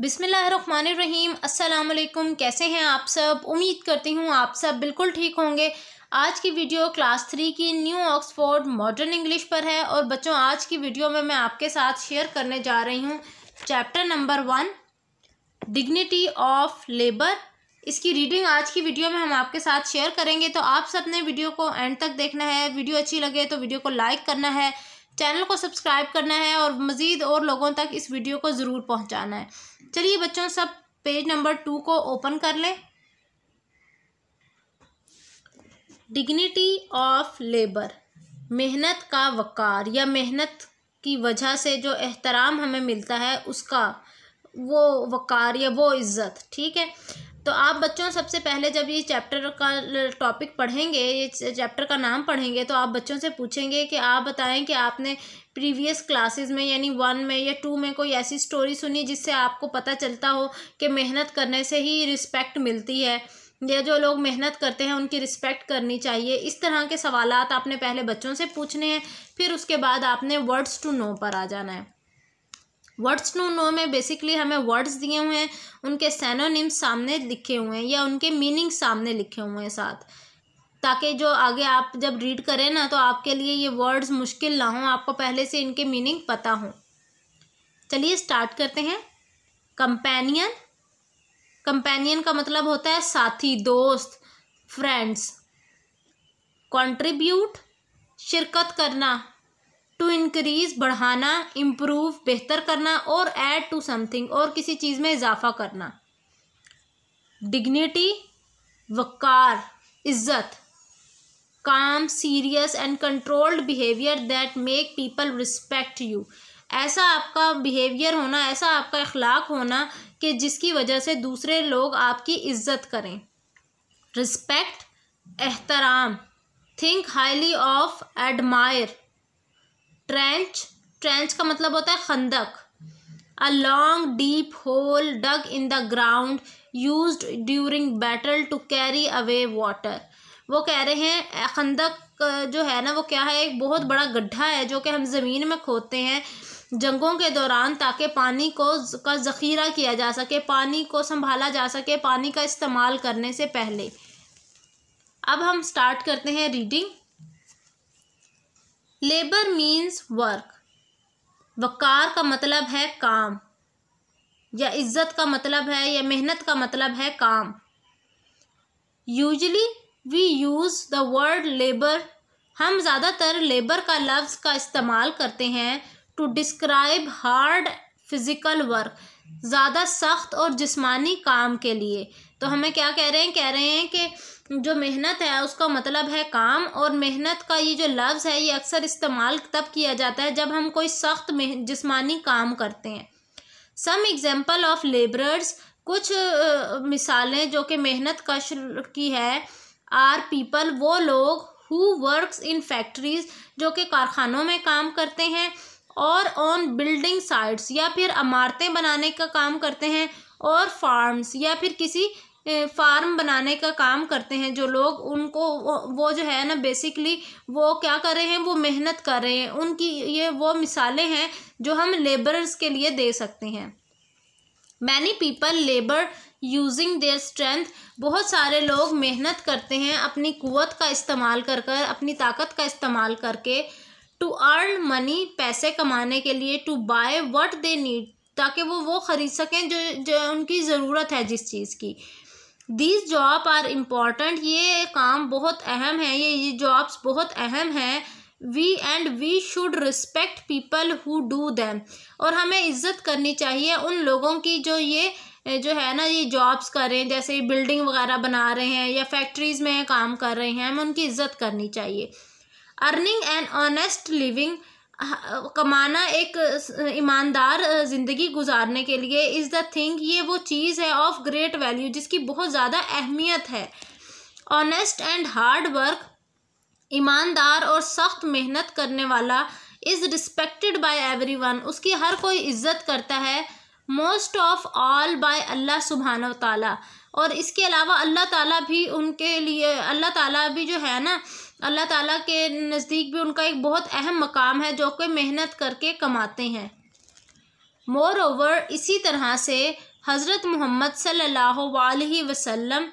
बिसमीम अस्सलाम कैसे हैं आप सब उम्मीद करती हूँ आप सब बिल्कुल ठीक होंगे आज की वीडियो क्लास थ्री की न्यू ऑक्सफोर्ड मॉडर्न इंग्लिश पर है और बच्चों आज की वीडियो में मैं आपके साथ शेयर करने जा रही हूँ chapter number one dignity of labour इसकी रीडिंग आज की वीडियो में हम आपके साथ शेयर करेंगे तो आप सबने वीडियो को एंड तक देखना है वीडियो अच्छी लगे तो वीडियो को लाइक करना है चैनल को सब्सक्राइब करना है और मज़ीद और लोगों तक इस वीडियो को ज़रूर पहुँचाना है चलिए बच्चों सब पेज नंबर टू को ओपन कर लें डिग्निटी ऑफ लेबर मेहनत का वक़ार या मेहनत की वजह से जो एहतराम हमें मिलता है उसका वो वक़ार या वो इज़्ज़त ठीक है तो आप बच्चों सबसे पहले जब ये चैप्टर का टॉपिक पढ़ेंगे ये चैप्टर का नाम पढ़ेंगे तो आप बच्चों से पूछेंगे कि आप बताएं कि आपने प्रीवियस क्लासेस में यानी वन में या टू में कोई ऐसी स्टोरी सुनी जिससे आपको पता चलता हो कि मेहनत करने से ही रिस्पेक्ट मिलती है या जो लोग मेहनत करते हैं उनकी रिस्पेक्ट करनी चाहिए इस तरह के सवाल आपने पहले बच्चों से पूछने हैं फिर उसके बाद आपने वर्ड्स टू नो पर आ जाना है वर्ड्स नो नो में बेसिकली हमें वर्ड्स दिए हुए हैं उनके सैनोनिम्स सामने लिखे हुए हैं या उनके मीनिंग सामने लिखे हुए हैं साथ ताकि जो आगे आप जब रीड करें ना तो आपके लिए ये वर्ड्स मुश्किल ना हों आपको पहले से इनके मीनिंग पता हो चलिए स्टार्ट करते हैं कंपेनियन कंपेनियन का मतलब होता है साथी दोस्त फ्रेंड्स कॉन्ट्रीब्यूट शिरकत करना टू इंक्रीज बढ़ाना इम्प्रूव बेहतर करना और ऐड टू समथिंग और किसी चीज़ में इजाफा करना डिग्निटी वक़ार इज़्ज़त काम serious and controlled behaviour that make people respect you ऐसा आपका बिहेवियर होना ऐसा आपका अखलाक होना कि जिसकी वजह से दूसरे लोग आपकी इज्जत करें रिस्पेक्ट एहतराम think highly of admire trench trench का मतलब होता है खंदक a long deep hole dug in the ground use during battle to carry away water वो कह रहे हैं खंदक जो है ना वो क्या है एक बहुत बड़ा गड्ढा है जो कि हम ज़मीन में खोदते हैं जंगों के दौरान ताकि पानी को का ज़ख़ीरा किया जा सके पानी को संभाला जा सके पानी का इस्तेमाल करने से पहले अब हम स्टार्ट करते हैं रीडिंग लेबर मीन्स वर्क वकार का मतलब है काम या इज्जत का मतलब है या मेहनत का मतलब है काम usually we use the word labour हम ज़्यादातर लेबर का लफ्ज़ का इस्तेमाल करते हैं to describe hard physical work ज़्यादा सख्त और जिस्मानी काम के लिए तो हमें क्या कह रहे हैं कह रहे हैं कि जो मेहनत है उसका मतलब है काम और मेहनत का ये जो लफ्ज़ है ये अक्सर इस्तेमाल तब किया जाता है जब हम कोई सख्त जिस्मानी काम करते हैं सम एग्ज़ाम्पल ऑफ लेबरर्स कुछ मिसालें जो कि मेहनत कश की है आर पीपल वो लोग हु वर्क्स इन फैक्ट्रीज़ जो कि कारखानों में काम करते हैं और ऑन बिल्डिंग साइट्स या फिर इमारतें बनाने का काम करते हैं और फार्म्स या फिर किसी फार्म बनाने का काम करते हैं जो लोग उनको वो जो है ना बेसिकली वो क्या कर रहे हैं वो मेहनत कर रहे हैं उनकी ये वो मिसालें हैं जो हम लेबरर्स के लिए दे सकते हैं many people labour using their strength बहुत सारे लोग मेहनत करते हैं अपनी कुत का इस्तेमाल कर कर अपनी ताकत का इस्तेमाल करके टू अर्न मनी पैसे कमाने के लिए to buy what they need ताकि वो वो ख़रीद सकें जो जो उनकी ज़रूरत है जिस चीज़ की दीज जॉब आर इम्पॉर्टेंट ये काम बहुत अहम है ये ये जॉब्स बहुत अहम हैं we and we should respect people who do them और हमें इज्जत करनी चाहिए उन लोगों की जो ये जो है ना ये जॉब्स कर रहे हैं जैसे बिल्डिंग वगैरह बना रहे हैं या फैक्ट्रीज़ में काम कर रहे हैं हमें उनकी इज्जत करनी चाहिए अर्निंग एंड ऑनेस्ट लिविंग कमाना एक ईमानदार ज़िंदगी गुजारने के लिए इज़ द थिंग ये वो चीज़ है ऑफ़ ग्रेट वैल्यू जिसकी बहुत ज़्यादा अहमियत है ऑनेस्ट एंड हार्ड वर्क ईमानदार और सख्त मेहनत करने वाला is respected by everyone उसकी हर कोई इज़्ज़त करता है मोस्ट ऑफ ऑल बाय अल्लाह सुबहान तला और इसके अलावा अल्लाह ताला भी उनके लिए अल्लाह ताला भी जो है ना अल्लाह ताला के नज़दीक भी उनका एक बहुत अहम मकाम है जो कि मेहनत करके कमाते हैं मोर ओवर इसी तरह से हज़रत मोहम्मद सल्ला वसम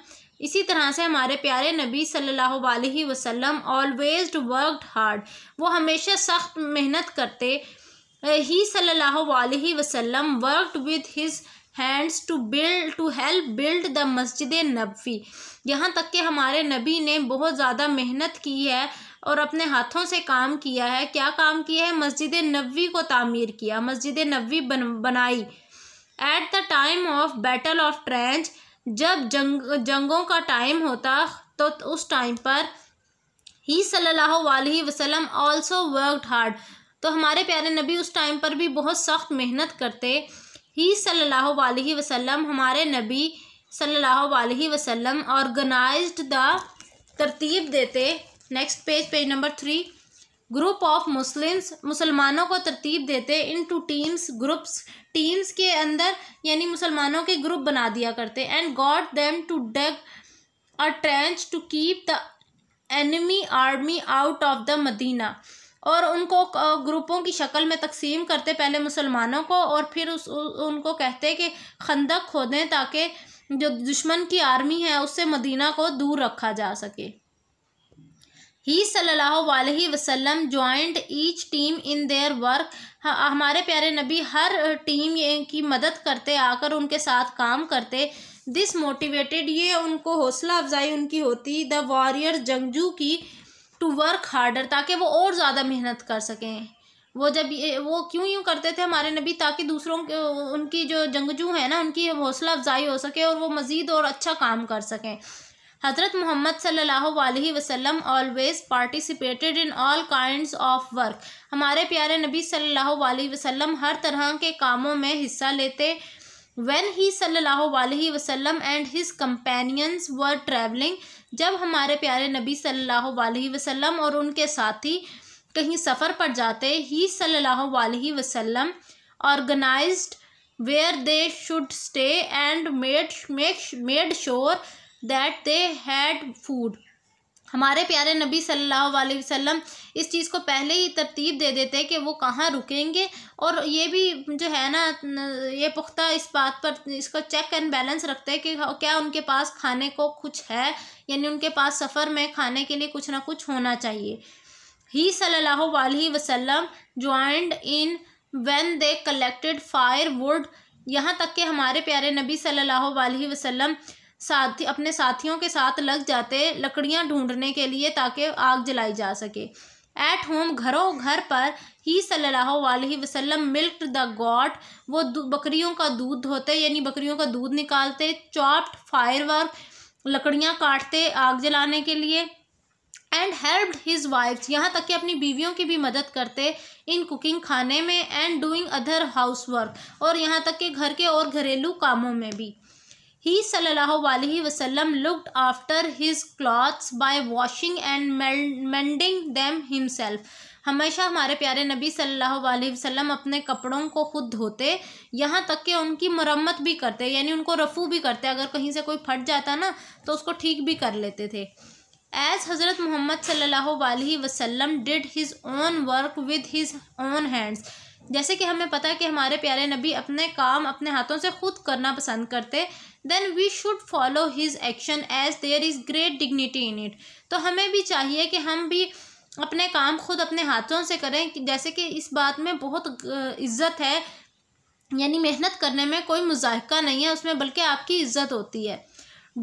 इसी तरह से हमारे प्यारे नबी सल्लल्लाहु अलैहि वसल्लम ऑलवेज वर्कड हार्ड वो हमेशा सख्त मेहनत करते ही सल्लल्लाहु अलैहि वसल्लम worked with his hands to build to help build the मस्जिद नबी यहाँ तक कि हमारे नबी ने बहुत ज़्यादा मेहनत की है और अपने हाथों से काम किया है क्या काम किया है मस्जिद नबी को तामीर किया मस्जिद नबी बन बनाई at the time of battle of trench जब जंग जंगों का टाइम होता तो उस टाइम पर ही सल्लल्लाहु अलैहि वसल्लम आल्सो वर्कड हार्ड तो हमारे प्यारे नबी उस टाइम पर भी बहुत सख्त मेहनत करते ही सल्लल्लाहु अलैहि वसल्लम हमारे नबी सल्लल्लाहु अलैहि वसल्लम ऑर्गेनाइज्ड द तरतीब देते next page page number three group of Muslims मुसलमानों को तरतीब देते into teams groups teams के अंदर यानी मुसलमानों के ग्रुप बना दिया करते and got them to dig a trench to keep the enemy army out of the Medina और उनको ग्रुपों की शक्ल में तकसीम करते पहले मुसलमानों को और फिर उस उनको कहते कि खंदक खोदें ताकि जो दुश्मन की आर्मी है उससे मदीना को दूर रखा जा सके ही सल्लल्लाहु अलैहि वसल्लम joined each team in their work हमारे प्यारे नबी हर टीम की मदद करते आकर उनके साथ काम करते दिस मोटिवेटेड ये उनको हौसला अफजाई उनकी होती द वॉरियर जंगजू की टू वर्क हार्डर ताकि वो और ज़्यादा मेहनत कर सकें वो जब ये वो क्यों यूँ करते थे हमारे नबी ताकि दूसरों के उनकी जो जंगजू है ना उनकी हौसला अफजाई हो सके और वो मज़ीद और अच्छा काम कर सकें हज़रत मोहम्मद सल्लल्लाहु अलैहि वसल्लम always participated in all kinds of work हमारे प्यारे नबी सल्लल्लाहु अलैहि वसल्लम हर तरह के कामों में हिस्सा लेते वेन ही सल वसलम and his companions were travelling जब हमारे प्यारे नबी सल वसम और उनके साथी कहीं सफ़र पर जाते ही सल वसम organise where they should stay and made make made sure that they had food हमारे प्यारे नबी सल्लल्लाहु अलैहि वसल्लम इस चीज़ को पहले ही तरतीब दे देते कि वो कहाँ रुकेंगे और ये भी जो है ना ये पुख्ता इस बात पर इसको चेक एंड बैलेंस रखते हैं कि हाँ, क्या उनके पास खाने को कुछ है यानी उनके पास सफ़र में खाने के लिए कुछ ना कुछ होना चाहिए ही सल्लल्लाहु अलैहि वसल्लम joined in when they collected firewood यहाँ तक कि हमारे प्यारे नबी सल्लल्लाहु अलैहि वसल्लम साथी अपने साथियों के साथ लग जाते लकड़ियाँ ढूंढने के लिए ताकि आग जलाई जा सके एट होम घरों घर पर ही सल्लल्लाहु अलैहि वसल्लम मिल्क द गॉट वो बकरियों का दूध धोते यानी बकरियों का दूध निकालते चॉप्ड फायर वर्क लकड़ियाँ काटते आग जलाने के लिए एंड हेल्प्ड हिज वाइफ यहाँ तक कि अपनी बीवियों की भी मदद करते इन कुकिंग खाने में and doing other house work और यहाँ तक कि घर के और घरेलू कामों में भी He وسلم looked after his clothes by washing and mending them himself. हमेशा हमारे प्यारे नबी सल्लल्लाहु अलैहि वसल्लम अपने कपड़ों को खुद धोते यहाँ तक कि उनकी मरम्मत भी करते यानी उनको रफ़ू भी करते अगर कहीं से कोई फट जाता ना तो उसको ठीक भी कर लेते थे एज हज़रत मोहम्मद सल्लल्लाहु अलैहि वसल्लम did his own work with his own hands जैसे कि हमें पता है कि हमारे प्यारे नबी अपने काम अपने हाथों से खुद करना पसंद करते then we should follow his action as there is great dignity in it तो हमें भी चाहिए कि हम भी अपने काम खुद अपने हाथों से करें कि जैसे कि इस बात में बहुत इज़्ज़त है यानी मेहनत करने में कोई मज़ायका नहीं है उसमें बल्कि आपकी इज़्ज़त होती है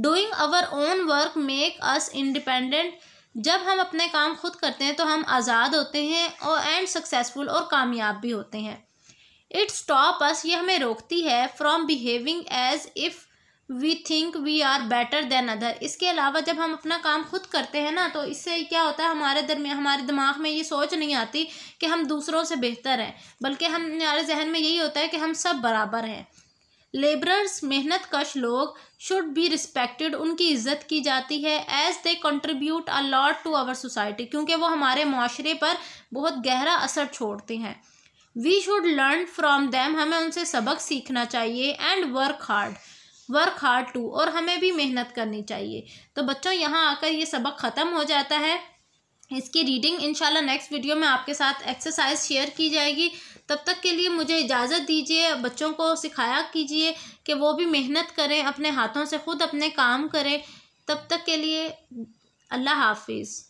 doing our own work make us independent जब हम अपने काम खुद करते हैं तो हम आज़ाद होते हैं और एंड सक्सेसफुल और कामयाब भी होते हैं इट्स टॉप अस ये हमें रोकती है from behaving as if we think we are better than other इसके अलावा जब हम अपना काम खुद करते हैं ना तो इससे क्या होता है हमारे दरमिया हमारे दिमाग में ये सोच नहीं आती कि हम दूसरों से बेहतर हैं बल्कि हम हमारे जहन में यही होता है कि हम सब बराबर हैं लेबरर्स मेहनत कश लोग शुड बी रिस्पेक्टेड उनकी इज्जत की जाती है as they contribute a lot to our society क्योंकि वो हमारे माशरे पर बहुत गहरा असर छोड़ते हैं we should learn from them हमें उनसे सबक सीखना चाहिए and work hard work hard to और हमें भी मेहनत करनी चाहिए तो बच्चों यहाँ आकर ये सबक ख़त्म हो जाता है इसकी रीडिंग इंशाल्लाह नेक्स्ट वीडियो में आपके साथ एक्सरसाइज शेयर की जाएगी तब तक के लिए मुझे इजाज़त दीजिए बच्चों को सिखाया कीजिए कि वो भी मेहनत करें अपने हाथों से ख़ुद अपने काम करें तब तक के लिए अल्लाह हाफिज़